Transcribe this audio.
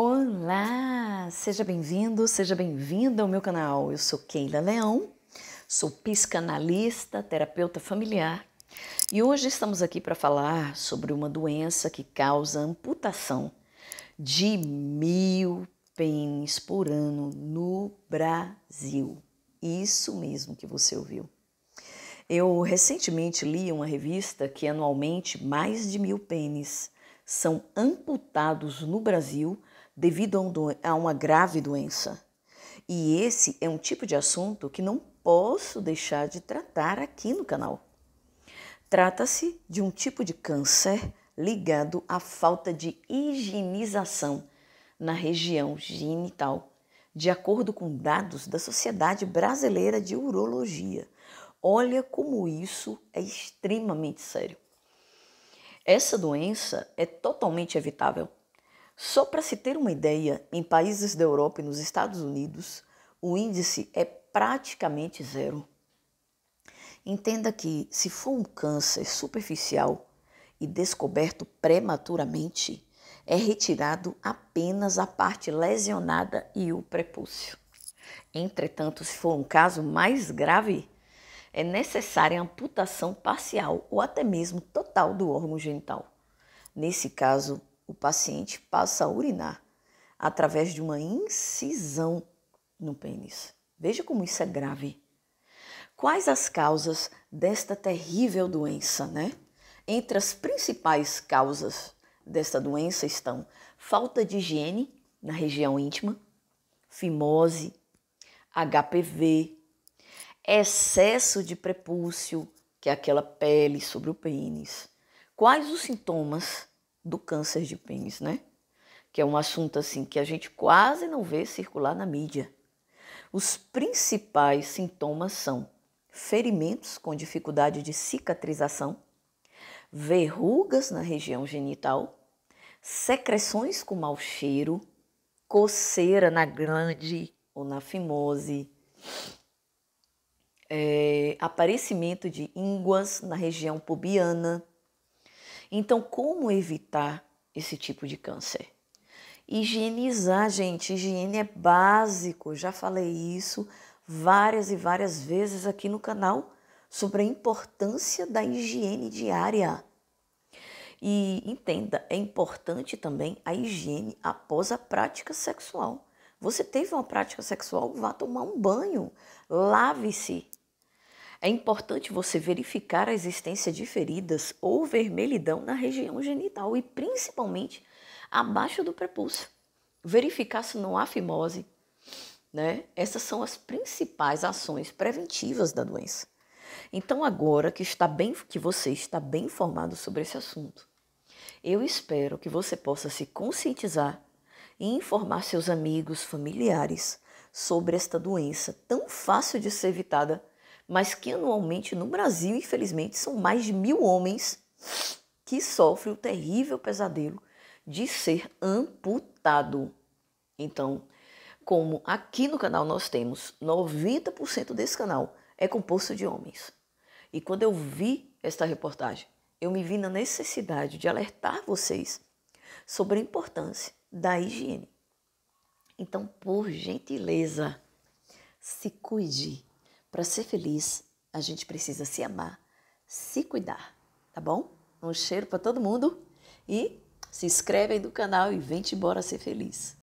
Olá, seja bem-vindo, seja bem-vinda ao meu canal. Eu sou Keila Leão, sou psicanalista, terapeuta familiar e hoje estamos aqui para falar sobre uma doença que causa amputação de mil pênis por ano no Brasil. Isso mesmo que você ouviu. Eu recentemente li uma revista que anualmente mais de mil pênis são amputados no Brasil devido a uma grave doença. E esse é um tipo de assunto que não posso deixar de tratar aqui no canal. Trata-se de um tipo de câncer ligado à falta de higienização na região genital, de acordo com dados da Sociedade Brasileira de Urologia. Olha como isso é extremamente sério. Essa doença é totalmente evitável só para se ter uma ideia, em países da Europa e nos Estados Unidos, o índice é praticamente zero. Entenda que, se for um câncer superficial e descoberto prematuramente, é retirado apenas a parte lesionada e o prepúcio. Entretanto, se for um caso mais grave, é necessária amputação parcial ou até mesmo total do órgão genital. Nesse caso, o paciente passa a urinar através de uma incisão no pênis. Veja como isso é grave. Quais as causas desta terrível doença, né? Entre as principais causas desta doença estão falta de higiene na região íntima, fimose, HPV, excesso de prepúcio, que é aquela pele sobre o pênis. Quais os sintomas do câncer de pênis, né? Que é um assunto assim que a gente quase não vê circular na mídia. Os principais sintomas são ferimentos com dificuldade de cicatrização, verrugas na região genital, secreções com mau cheiro, coceira na glande ou na fimose, é, aparecimento de ínguas na região pubiana, então, como evitar esse tipo de câncer? Higienizar, gente, higiene é básico. Já falei isso várias e várias vezes aqui no canal sobre a importância da higiene diária. E entenda, é importante também a higiene após a prática sexual. Você teve uma prática sexual, vá tomar um banho, lave-se, é importante você verificar a existência de feridas ou vermelhidão na região genital e principalmente abaixo do prepúcio. Verificar se não há fimose, né? Essas são as principais ações preventivas da doença. Então agora que está bem que você está bem informado sobre esse assunto, eu espero que você possa se conscientizar e informar seus amigos, familiares sobre esta doença tão fácil de ser evitada mas que anualmente no Brasil, infelizmente, são mais de mil homens que sofrem o terrível pesadelo de ser amputado. Então, como aqui no canal nós temos 90% desse canal é composto de homens. E quando eu vi esta reportagem, eu me vi na necessidade de alertar vocês sobre a importância da higiene. Então, por gentileza, se cuide. Para ser feliz, a gente precisa se amar, se cuidar, tá bom? Um cheiro para todo mundo e se inscreve aí no canal e vem-te embora ser feliz.